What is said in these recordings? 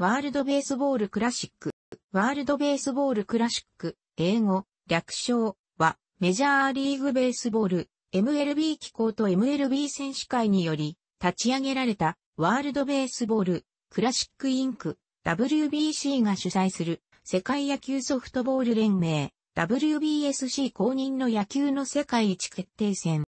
ワールドベースボールクラシック。ワールドベースボールクラシック、英語、略称は、メジャーリーグベースボール、MLB 機構と MLB 選手会により、立ち上げられた、ワールドベースボール、クラシックインク、WBC が主催する、世界野球ソフトボール連盟、WBSC 公認の野球の世界一決定戦。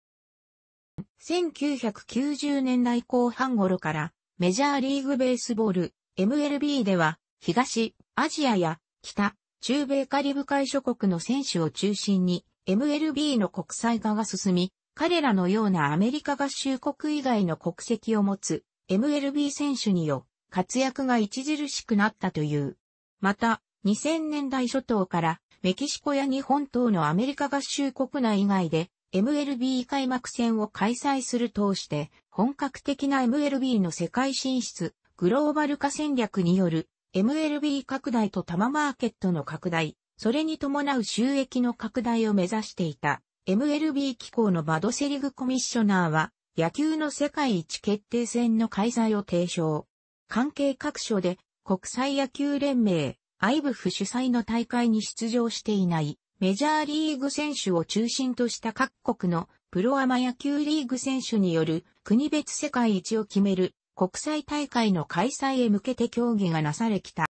1990年代後半頃から、メジャーリーグベースボール、MLB では、東、アジアや、北、中米カリブ海諸国の選手を中心に、MLB の国際化が進み、彼らのようなアメリカ合衆国以外の国籍を持つ MLB 選手によ活躍が著しくなったという。また、2000年代初頭からメキシコや日本等のアメリカ合衆国内以外で MLB 開幕戦を開催する通して本格的な MLB の世界進出グローバル化戦略による MLB 拡大と多摩マーケットの拡大、それに伴う収益の拡大を目指していた MLB 機構のバドセリグコミッショナーは野球の世界一決定戦の開催を提唱。関係各所で国際野球連盟、IBF 主催の大会に出場していないメジャーリーグ選手を中心とした各国のプロアマ野球リーグ選手による国別世界一を決める国際大会の開催へ向けて協議がなされきた。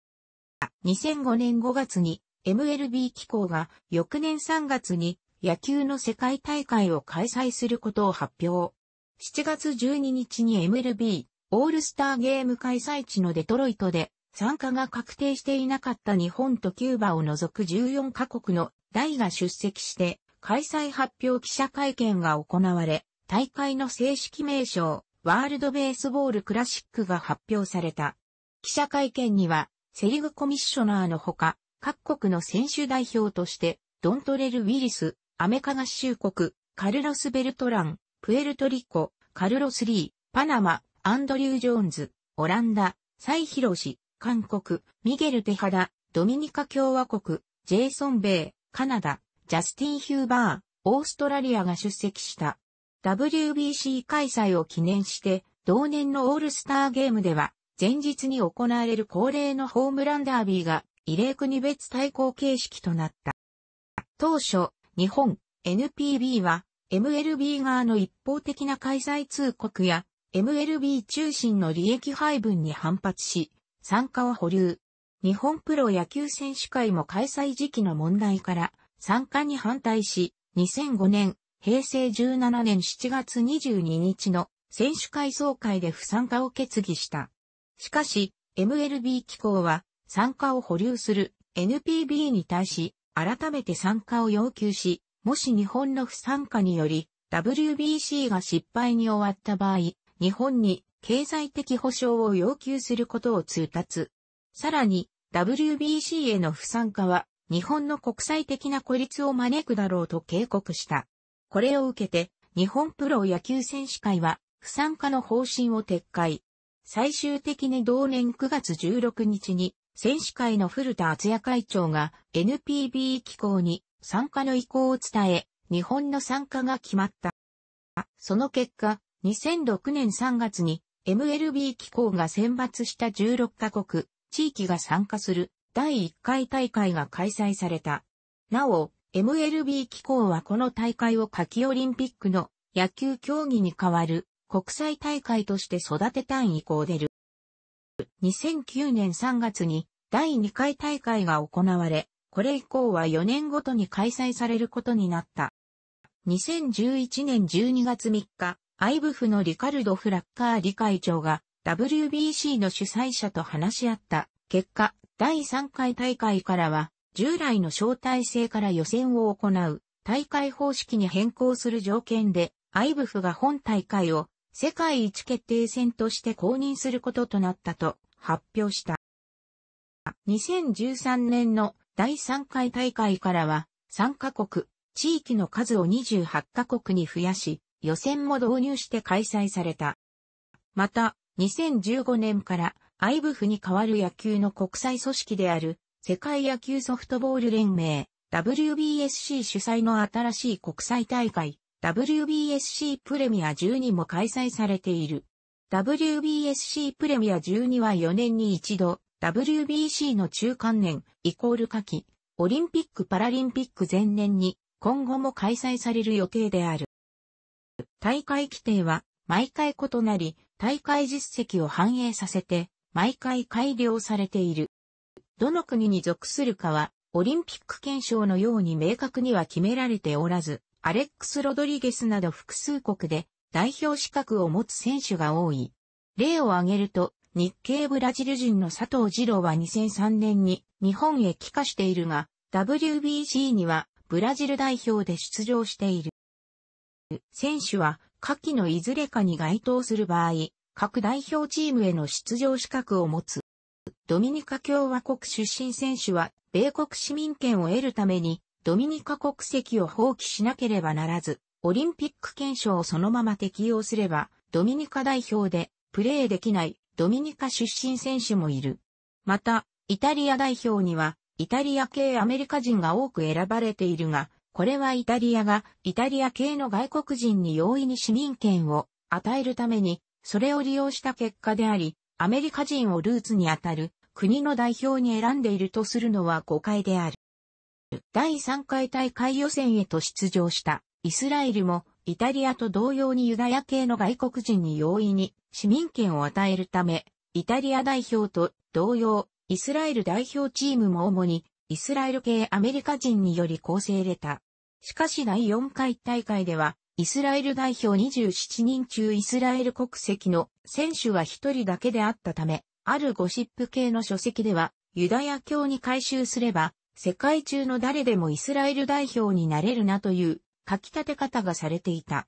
2005年5月に MLB 機構が翌年3月に野球の世界大会を開催することを発表。7月12日に MLB オールスターゲーム開催地のデトロイトで参加が確定していなかった日本とキューバを除く14カ国の大が出席して開催発表記者会見が行われ、大会の正式名称、ワールドベースボールクラシックが発表された。記者会見には、セリグコミッショナーのほか、各国の選手代表として、ドントレル・ウィリス、アメカ合衆国、カルロス・ベルトラン、プエルトリコ、カルロス・リー、パナマ、アンドリュー・ジョーンズ、オランダ、サイ・ヒロシ、韓国、ミゲル・テハダ、ドミニカ共和国、ジェイソン・ベイ、カナダ、ジャスティン・ヒューバー、オーストラリアが出席した。WBC 開催を記念して、同年のオールスターゲームでは、前日に行われる恒例のホームランダービーが、異例国別対抗形式となった。当初、日本、NPB は、MLB 側の一方的な開催通告や、MLB 中心の利益配分に反発し、参加を保留。日本プロ野球選手会も開催時期の問題から参加に反対し、2005年平成17年7月22日の選手会総会で不参加を決議した。しかし、MLB 機構は参加を保留する NPB に対し、改めて参加を要求し、もし日本の不参加により、WBC が失敗に終わった場合、日本に経済的保障を要求することを通達。さらに、WBC への不参加は、日本の国際的な孤立を招くだろうと警告した。これを受けて、日本プロ野球選手会は、不参加の方針を撤回。最終的に同年9月16日に、選手会の古田敦也会長が NPB 機構に参加の意向を伝え、日本の参加が決まった。その結果、2006年3月に MLB 機構が選抜した16カ国、地域が参加する第1回大会が開催された。なお、MLB 機構はこの大会を夏季オリンピックの野球競技に代わる国際大会として育てたん以降出る。2009年3月に第2回大会が行われ、これ以降は4年ごとに開催されることになった。2011年12月3日、アイブフのリカルド・フラッカー理会長が WBC の主催者と話し合った結果、第3回大会からは従来の招待制から予選を行う大会方式に変更する条件で、IBF が本大会を世界一決定戦として公認することとなったと発表した。2013年の第3回大会からは、参加国、地域の数を28カ国に増やし、予選も導入して開催された。また、2015年から IBF に代わる野球の国際組織である世界野球ソフトボール連盟、WBSC 主催の新しい国際大会、WBSC プレミア12も開催されている。WBSC プレミア12は4年に一度、WBC の中間年、イコール夏季、オリンピック・パラリンピック前年に、今後も開催される予定である。大会規定は、毎回異なり、大会実績を反映させて、毎回改良されている。どの国に属するかは、オリンピック憲章のように明確には決められておらず、アレックス・ロドリゲスなど複数国で代表資格を持つ選手が多い。例を挙げると、日系ブラジル人の佐藤二郎は2003年に日本へ帰化しているが、WBC にはブラジル代表で出場している。選手は下記のいずれかに該当する場合、各代表チームへの出場資格を持つ。ドミニカ共和国出身選手は、米国市民権を得るために、ドミニカ国籍を放棄しなければならず、オリンピック憲章をそのまま適用すれば、ドミニカ代表でプレーできないドミニカ出身選手もいる。また、イタリア代表には、イタリア系アメリカ人が多く選ばれているが、これはイタリアがイタリア系の外国人に容易に市民権を与えるために、それを利用した結果であり、アメリカ人をルーツにあたる国の代表に選んでいるとするのは誤解である。第3回大会予選へと出場したイスラエルもイタリアと同様にユダヤ系の外国人に容易に市民権を与えるため、イタリア代表と同様、イスラエル代表チームも主にイスラエル系アメリカ人により構成れた。しかし第4回大会ではイスラエル代表27人中イスラエル国籍の選手は一人だけであったため、あるゴシップ系の書籍では、ユダヤ教に改修すれば、世界中の誰でもイスラエル代表になれるなという書き立て方がされていた。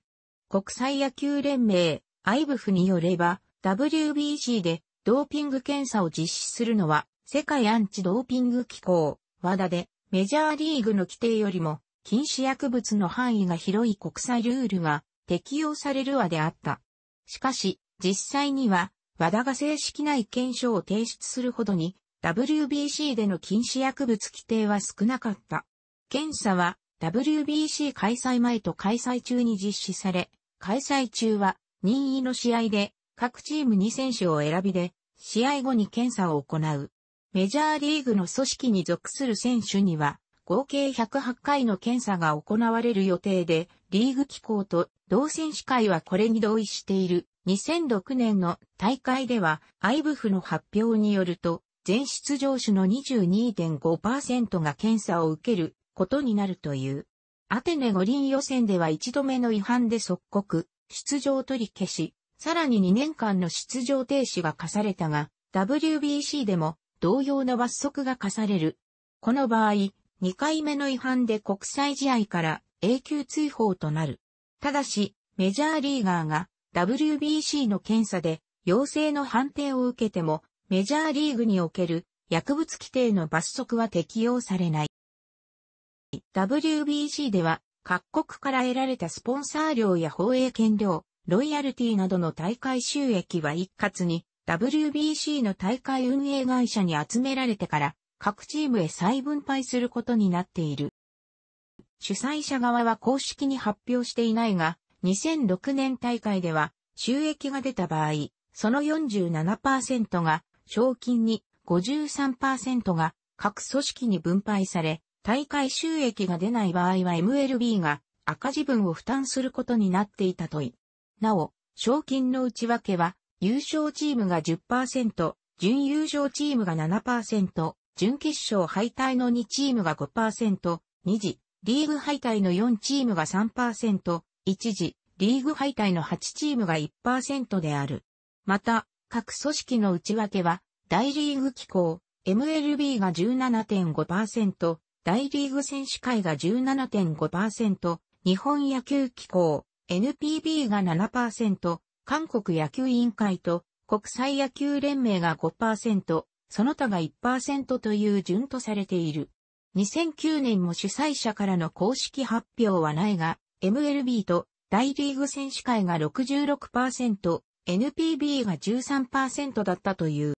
国際野球連盟、アイブフによれば、WBC でドーピング検査を実施するのは、世界アンチドーピング機構、WADA で、メジャーリーグの規定よりも禁止薬物の範囲が広い国際ルールが適用されるわであった。しかし、実際には、和田が正式な意見書を提出するほどに、WBC での禁止薬物規定は少なかった。検査は、WBC 開催前と開催中に実施され、開催中は任意の試合で各チーム2選手を選びで、試合後に検査を行う。メジャーリーグの組織に属する選手には、合計108回の検査が行われる予定で、リーグ機構と同選手会はこれに同意している。2006年の大会では、アイブフの発表によると、全出場種の22.5%が検査を受けることになるという。アテネ五輪予選では一度目の違反で即刻、出場取り消し、さらに2年間の出場停止が課されたが、WBC でも同様の罰則が課される。この場合、2回目の違反で国際試合から永久追放となる。ただし、メジャーリーガーが WBC の検査で陽性の判定を受けても、メジャーリーグにおける薬物規定の罰則は適用されない。WBC では各国から得られたスポンサー料や放映権料、ロイヤルティなどの大会収益は一括に WBC の大会運営会社に集められてから各チームへ再分配することになっている。主催者側は公式に発表していないが、2006年大会では収益が出た場合、その47%が賞金に53%が各組織に分配され、大会収益が出ない場合は MLB が赤字分を負担することになっていたとい。なお、賞金の内訳は優勝チームが10%、準優勝チームが7%、準決勝敗退の2チームが5%、2次、リーグ敗退の4チームが3%、1次、リーグ敗退の8チームが1%である。また、各組織の内訳は、大リーグ機構、MLB が17.5%、大リーグ選手会が17.5%、日本野球機構、NPB が7%、韓国野球委員会と国際野球連盟が5%、その他が1%という順とされている。2009年も主催者からの公式発表はないが、MLB と大リーグ選手会が66%、NPB が13%だったという。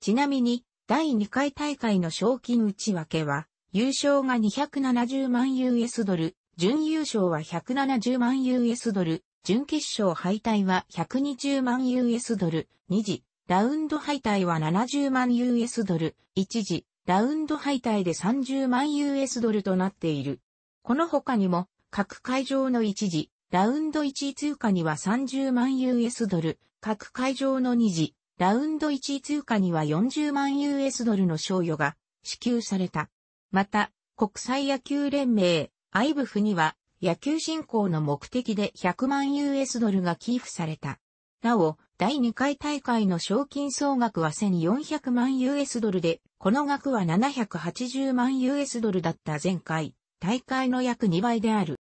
ちなみに、第2回大会の賞金内訳は、優勝が270万 US ドル、準優勝は170万 US ドル、準決勝敗退は120万 US ドル、2次、ラウンド敗退は70万 US ドル、一時、ラウンド敗退で30万 US ドルとなっている。この他にも、各会場の一時、ラウンド1位通貨には30万 US ドル、各会場の2時、ラウンド1位通貨には40万 US ドルの賞与が支給された。また、国際野球連盟、IBF には野球振興の目的で100万 US ドルが寄付された。なお、第2回大会の賞金総額は1400万 US ドルで、この額は780万 US ドルだった前回、大会の約2倍である。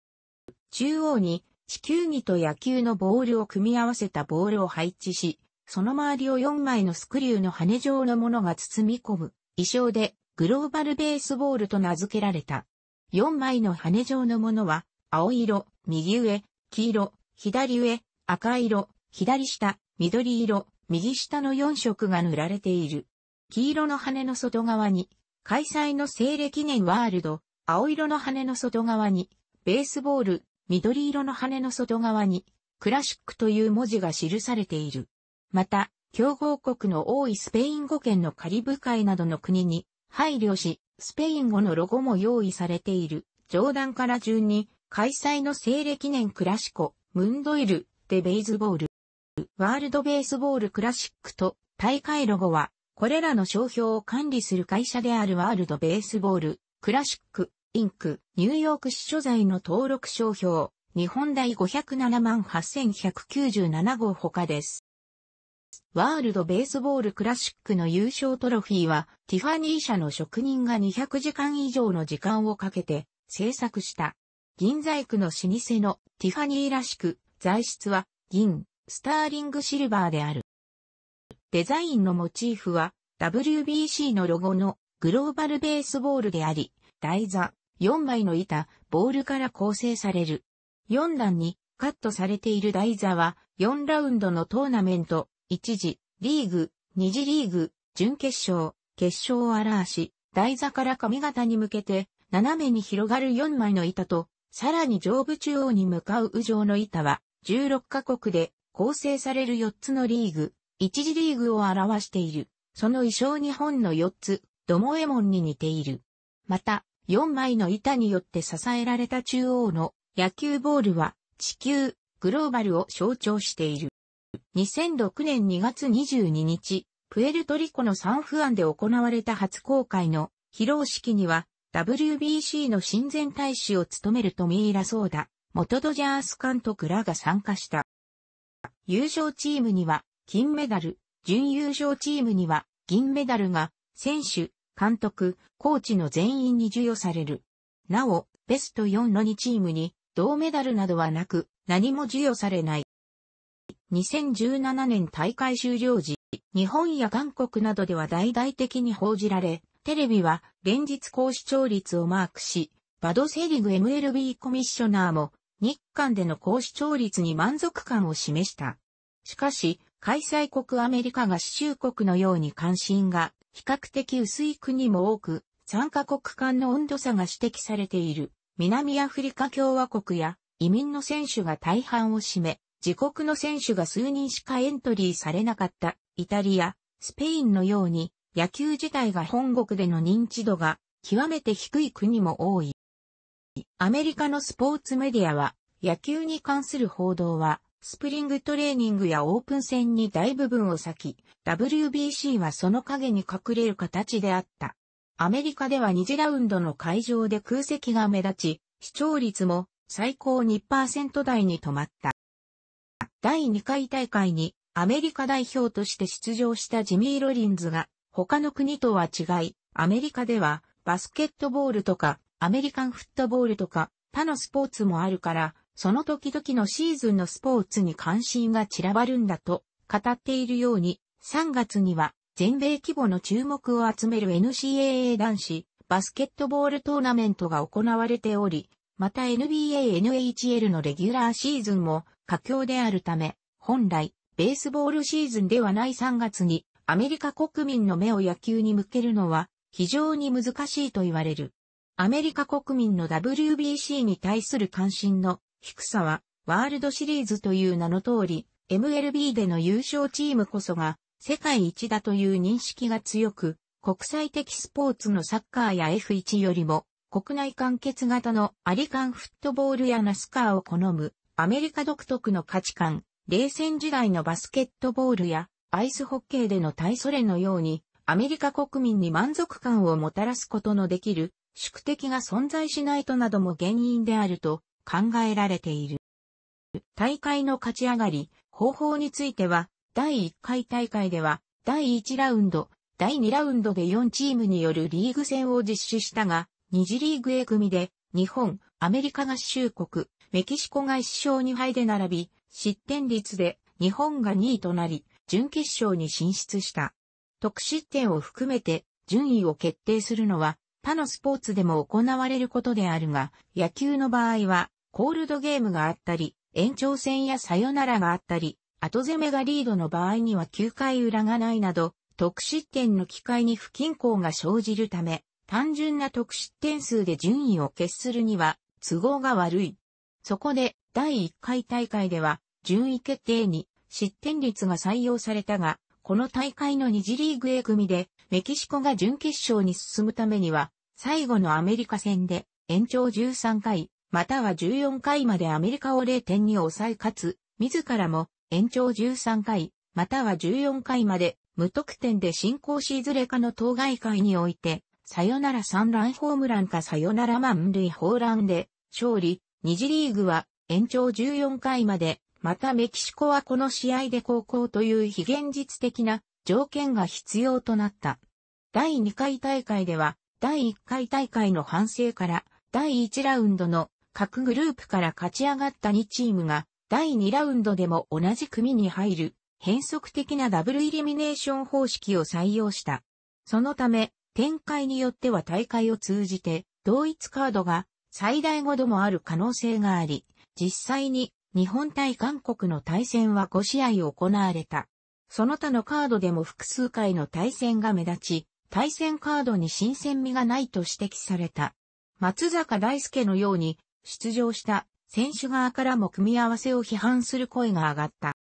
中央に地球儀と野球のボールを組み合わせたボールを配置し、その周りを4枚のスクリューの羽状のものが包み込む、衣装でグローバルベースボールと名付けられた。4枚の羽状のものは、青色、右上、黄色、左上、赤色、左下、緑色、右下の4色が塗られている。黄色の羽の外側に、開催の西暦年ワールド、青色の羽の外側に、ベースボール、緑色の羽の外側に、クラシックという文字が記されている。また、強豪国の多いスペイン語圏のカリブ海などの国に配慮し、スペイン語のロゴも用意されている。上段から順に、開催の西暦年クラシコ、ムンドイル、でベースボール。ワールドベースボールクラシックと大会ロゴは、これらの商標を管理する会社であるワールドベースボールクラシックインクニューヨーク市所在の登録商標日本第507万8197号他です。ワールドベースボールクラシックの優勝トロフィーは、ティファニー社の職人が200時間以上の時間をかけて制作した。銀細工の老舗のティファニーらしく、材質は銀、スターリングシルバーである。デザインのモチーフは WBC のロゴのグローバルベースボールであり、台座4枚の板、ボールから構成される。4段にカットされている台座は4ラウンドのトーナメント、1次、リーグ、2次リーグ、準決勝、決勝を表し、台座から髪型に向けて斜めに広がる4枚の板と、さらに上部中央に向かう右上の板は16カ国で構成される4つのリーグ、一次リーグを表している。その衣装日本の4つ、ドモエモンに似ている。また、4枚の板によって支えられた中央の野球ボールは地球、グローバルを象徴している。2006年2月22日、プエルトリコのサンフアンで行われた初公開の披露式には WBC の親善大使を務めるトミー・ラソーダ、元ドジャース監督らが参加した。優勝チームには金メダル、準優勝チームには銀メダルが選手、監督、コーチの全員に授与される。なお、ベスト4の2チームに銅メダルなどはなく何も授与されない。2017年大会終了時、日本や韓国などでは大々的に報じられ、テレビは連日高視聴率をマークし、バドセリグ MLB コミッショナーも日韓での高視聴率に満足感を示した。しかし、開催国アメリカが支州国のように関心が比較的薄い国も多く、参加国間の温度差が指摘されている南アフリカ共和国や移民の選手が大半を占め、自国の選手が数人しかエントリーされなかったイタリア、スペインのように野球自体が本国での認知度が極めて低い国も多い。アメリカのスポーツメディアは、野球に関する報道は、スプリングトレーニングやオープン戦に大部分を割き、WBC はその影に隠れる形であった。アメリカでは2次ラウンドの会場で空席が目立ち、視聴率も最高2%台に止まった。第2回大会にアメリカ代表として出場したジミー・ロリンズが他の国とは違い、アメリカではバスケットボールとかアメリカンフットボールとか、他のスポーツもあるから、その時々のシーズンのスポーツに関心が散らばるんだと語っているように、3月には全米規模の注目を集める NCAA 男子バスケットボールトーナメントが行われており、また NBA NHL のレギュラーシーズンも佳境であるため、本来ベースボールシーズンではない3月にアメリカ国民の目を野球に向けるのは非常に難しいと言われる。アメリカ国民の WBC に対する関心の低さは、ワールドシリーズという名の通り、MLB での優勝チームこそが世界一だという認識が強く、国際的スポーツのサッカーや F1 よりも、国内完結型のアリカンフットボールやナスカーを好む、アメリカ独特の価値観、冷戦時代のバスケットボールや、アイスホッケーでの対ソ連のように、アメリカ国民に満足感をもたらすことのできる、宿敵が存在しないとなども原因であると考えられている。大会の勝ち上がり、方法については、第1回大会では、第1ラウンド、第2ラウンドで4チームによるリーグ戦を実施したが、2次リーグ A 組で、日本、アメリカ合衆国、メキシコが1勝2敗で並び、失点率で日本が2位となり、準決勝に進出した。得失点を含めて順位を決定するのは他のスポーツでも行われることであるが、野球の場合は、コールドゲームがあったり、延長戦やサヨナラがあったり、後攻めがリードの場合には9回裏がないなど、得失点の機会に不均衡が生じるため、単純な得失点数で順位を決するには都合が悪い。そこで第1回大会では順位決定に失点率が採用されたが、この大会の2次リーグ A 組でメキシコが準決勝に進むためには、最後のアメリカ戦で延長13回、または14回までアメリカを0点に抑えかつ、自らも延長13回、または14回まで無得点で進行しいずれかの当該回において、さよなら3ランホームランかさよなら満塁ホーランで勝利、2次リーグは延長14回まで、またメキシコはこの試合で高校という非現実的な条件が必要となった。第2回大会では、第1回大会の反省から、第1ラウンドの各グループから勝ち上がった2チームが、第2ラウンドでも同じ組に入る、変則的なダブルイルミネーション方式を採用した。そのため、展開によっては大会を通じて、同一カードが最大5度もある可能性があり、実際に日本対韓国の対戦は5試合行われた。その他のカードでも複数回の対戦が目立ち、対戦カードに新鮮味がないと指摘された。松坂大輔のように出場した選手側からも組み合わせを批判する声が上がった。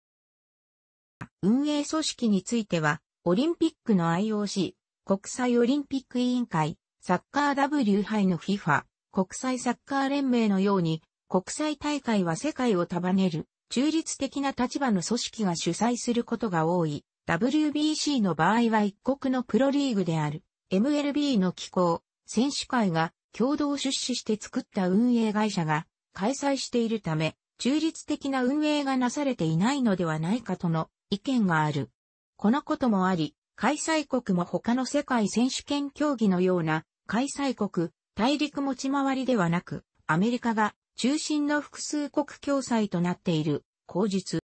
運営組織については、オリンピックの IOC、国際オリンピック委員会、サッカー W 杯の FIFA、国際サッカー連盟のように、国際大会は世界を束ねる中立的な立場の組織が主催することが多い、WBC の場合は一国のプロリーグである、MLB の機構、選手会が共同出資して作った運営会社が開催しているため、中立的な運営がなされていないのではないかとの意見がある。このこともあり、開催国も他の世界選手権競技のような開催国、大陸持ち回りではなく、アメリカが中心の複数国共催となっている、口述。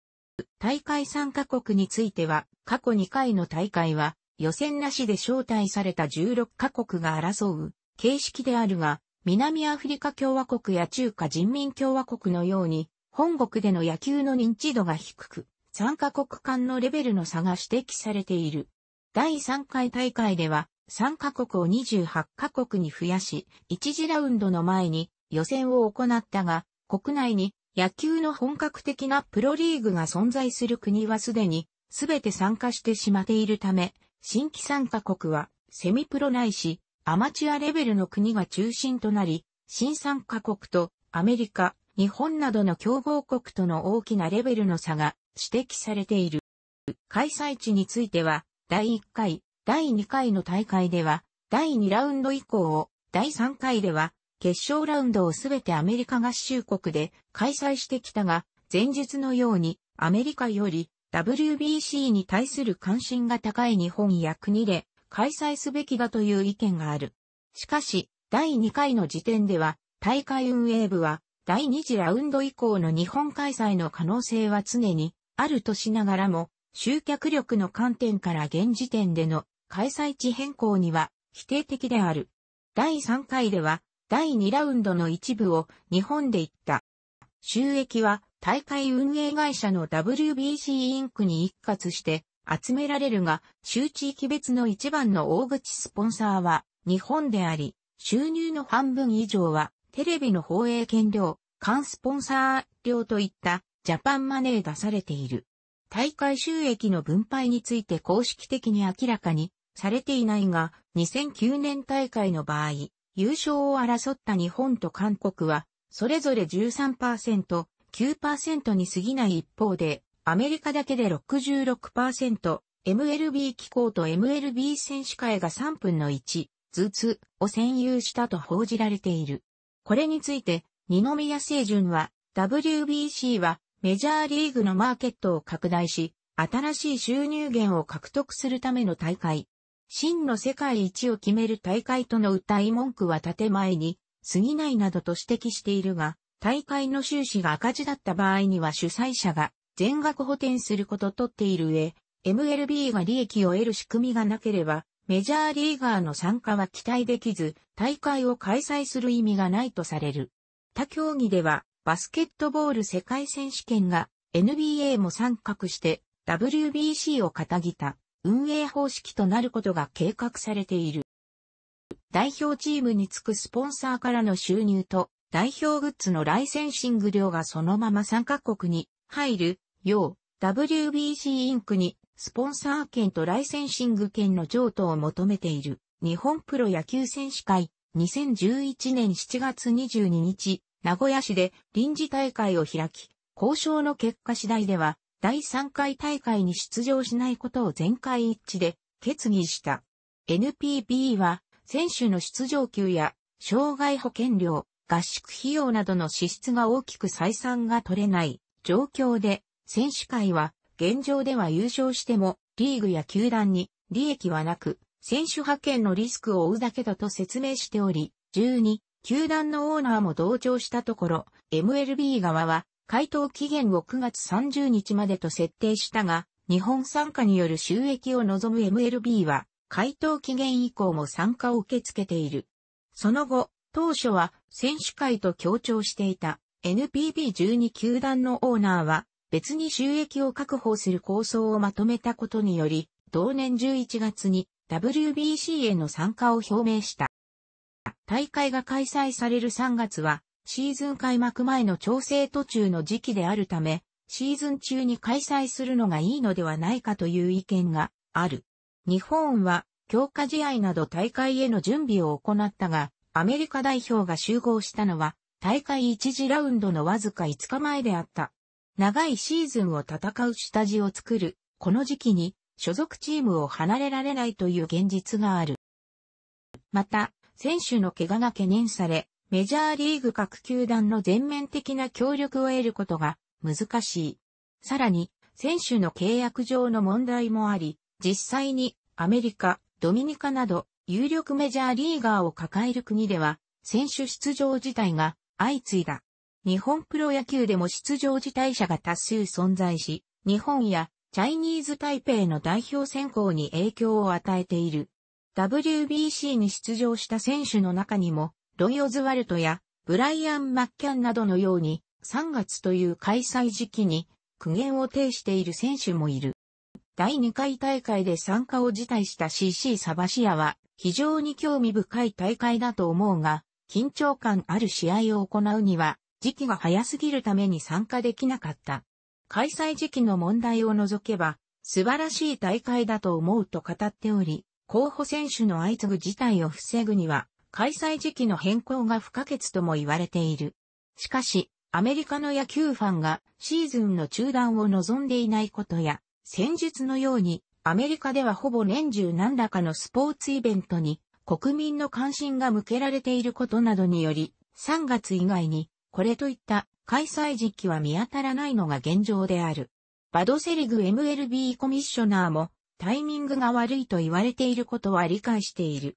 大会参加国については、過去2回の大会は、予選なしで招待された16カ国が争う、形式であるが、南アフリカ共和国や中華人民共和国のように、本国での野球の認知度が低く、参加国間のレベルの差が指摘されている。第3回大会では、参加国を28カ国に増やし、1次ラウンドの前に予選を行ったが、国内に野球の本格的なプロリーグが存在する国はすでに全て参加してしまっているため、新規参加国はセミプロないし、アマチュアレベルの国が中心となり、新参加国とアメリカ、日本などの競合国との大きなレベルの差が指摘されている。開催地については、第1回、第2回の大会では、第2ラウンド以降を、第3回では、決勝ラウンドをすべてアメリカ合衆国で開催してきたが、前述のようにアメリカより WBC に対する関心が高い日本や国で開催すべきだという意見がある。しかし、第2回の時点では、大会運営部は、第2次ラウンド以降の日本開催の可能性は常にあるとしながらも、集客力の観点から現時点での開催地変更には否定的である。第3回では第2ラウンドの一部を日本で行った。収益は大会運営会社の WBC インクに一括して集められるが、州地域別の一番の大口スポンサーは日本であり、収入の半分以上はテレビの放映権料、缶スポンサー料といったジャパンマネー出されている。大会収益の分配について公式的に明らかにされていないが、2009年大会の場合、優勝を争った日本と韓国は、それぞれ13%、9%に過ぎない一方で、アメリカだけで66%、MLB 機構と MLB 選手会が3分の1ずつを占有したと報じられている。これについて、二宮清純は、WBC はメジャーリーグのマーケットを拡大し、新しい収入源を獲得するための大会真の世界一を決める大会との歌い文句は建前に過ぎないなどと指摘しているが、大会の収支が赤字だった場合には主催者が全額補填することとっている上、MLB が利益を得る仕組みがなければ、メジャーリーガーの参加は期待できず、大会を開催する意味がないとされる。他競技では、バスケットボール世界選手権が NBA も参画して WBC を肩ぎた。運営方式となることが計画されている。代表チームにつくスポンサーからの収入と代表グッズのライセンシング料がそのまま参加国に入るよう WBC インクにスポンサー権とライセンシング権の譲渡を求めている日本プロ野球選手会2011年7月22日名古屋市で臨時大会を開き交渉の結果次第では第3回大会に出場しないことを全会一致で決議した。NPB は選手の出場給や障害保険料、合宿費用などの支出が大きく採算が取れない状況で、選手会は現状では優勝してもリーグや球団に利益はなく、選手派遣のリスクを負うだけだと説明しており、12、球団のオーナーも同調したところ、MLB 側は回答期限を9月30日までと設定したが、日本参加による収益を望む MLB は、回答期限以降も参加を受け付けている。その後、当初は選手会と協調していた NPB12 球団のオーナーは、別に収益を確保する構想をまとめたことにより、同年11月に WBC への参加を表明した。大会が開催される3月は、シーズン開幕前の調整途中の時期であるため、シーズン中に開催するのがいいのではないかという意見がある。日本は強化試合など大会への準備を行ったが、アメリカ代表が集合したのは大会1次ラウンドのわずか5日前であった。長いシーズンを戦う下地を作る、この時期に所属チームを離れられないという現実がある。また、選手の怪我が懸念され、メジャーリーグ各球団の全面的な協力を得ることが難しい。さらに、選手の契約上の問題もあり、実際にアメリカ、ドミニカなど有力メジャーリーガーを抱える国では、選手出場自体が相次いだ。日本プロ野球でも出場自体者が多数存在し、日本やチャイニーズ台北の代表選考に影響を与えている。WBC に出場した選手の中にも、ロイ・オズワルトやブライアン・マッキャンなどのように3月という開催時期に苦言を呈している選手もいる。第2回大会で参加を辞退した CC サバシアは非常に興味深い大会だと思うが、緊張感ある試合を行うには時期が早すぎるために参加できなかった。開催時期の問題を除けば素晴らしい大会だと思うと語っており、候補選手の相次ぐ事態を防ぐには開催時期の変更が不可欠とも言われている。しかし、アメリカの野球ファンがシーズンの中断を望んでいないことや、戦術のようにアメリカではほぼ年中何らかのスポーツイベントに国民の関心が向けられていることなどにより、3月以外にこれといった開催時期は見当たらないのが現状である。バドセリグ MLB コミッショナーもタイミングが悪いと言われていることは理解している。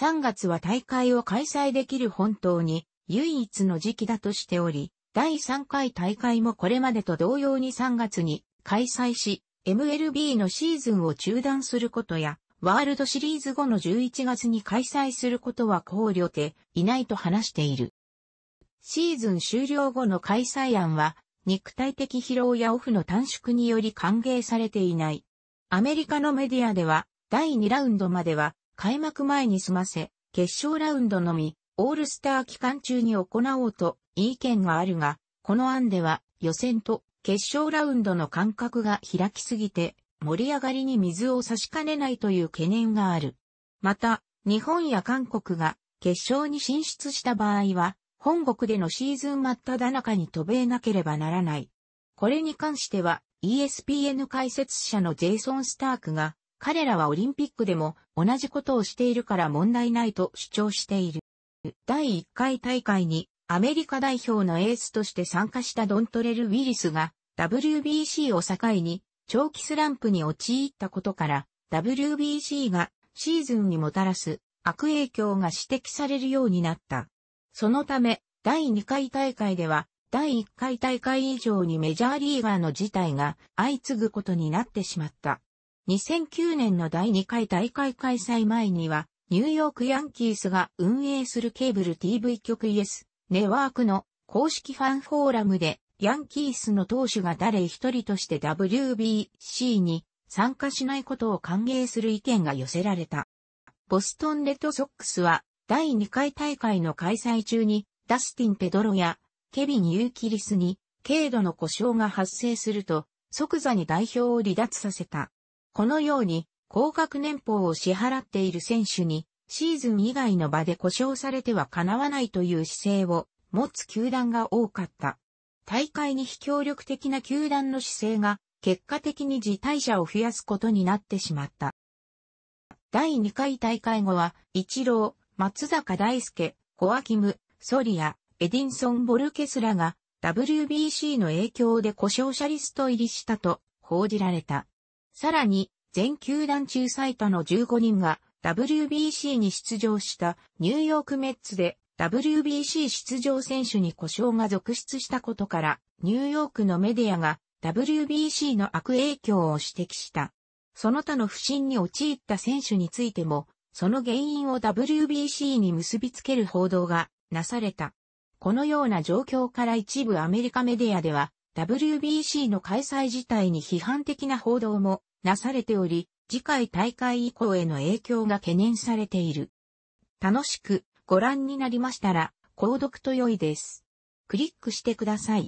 3月は大会を開催できる本当に唯一の時期だとしており、第3回大会もこれまでと同様に3月に開催し、MLB のシーズンを中断することや、ワールドシリーズ後の11月に開催することは考慮ていないと話している。シーズン終了後の開催案は、肉体的疲労やオフの短縮により歓迎されていない。アメリカのメディアでは、第2ラウンドまでは、開幕前に済ませ、決勝ラウンドのみ、オールスター期間中に行おうと意見があるが、この案では予選と決勝ラウンドの間隔が開きすぎて、盛り上がりに水を差しかねないという懸念がある。また、日本や韓国が決勝に進出した場合は、本国でのシーズン真っ只中に渡米なければならない。これに関しては、ESPN 解説者のジェイソン・スタークが、彼らはオリンピックでも同じことをしているから問題ないと主張している。第1回大会にアメリカ代表のエースとして参加したドントレル・ウィリスが WBC を境に長期スランプに陥ったことから WBC がシーズンにもたらす悪影響が指摘されるようになった。そのため第2回大会では第1回大会以上にメジャーリーガーの事態が相次ぐことになってしまった。2009年の第2回大会開催前には、ニューヨークヤンキースが運営するケーブル TV 局 ES ネワークの公式ファンフォーラムで、ヤンキースの投手が誰一人として WBC に参加しないことを歓迎する意見が寄せられた。ボストンレッドソックスは第2回大会の開催中にダスティン・ペドロやケビン・ユーキリスに軽度の故障が発生すると即座に代表を離脱させた。このように、高額年俸を支払っている選手に、シーズン以外の場で故障されては叶わないという姿勢を持つ球団が多かった。大会に非協力的な球団の姿勢が、結果的に辞退者を増やすことになってしまった。第2回大会後は、一郎、松坂大輔、コアキム、ソリア、エディンソン・ボルケスらが WBC の影響で故障者リスト入りしたと報じられた。さらに、全球団中最多の15人が WBC に出場したニューヨークメッツで WBC 出場選手に故障が続出したことから、ニューヨークのメディアが WBC の悪影響を指摘した。その他の不審に陥った選手についても、その原因を WBC に結びつける報道がなされた。このような状況から一部アメリカメディアでは、WBC の開催自体に批判的な報道もなされており、次回大会以降への影響が懸念されている。楽しくご覧になりましたら、購読と良いです。クリックしてください。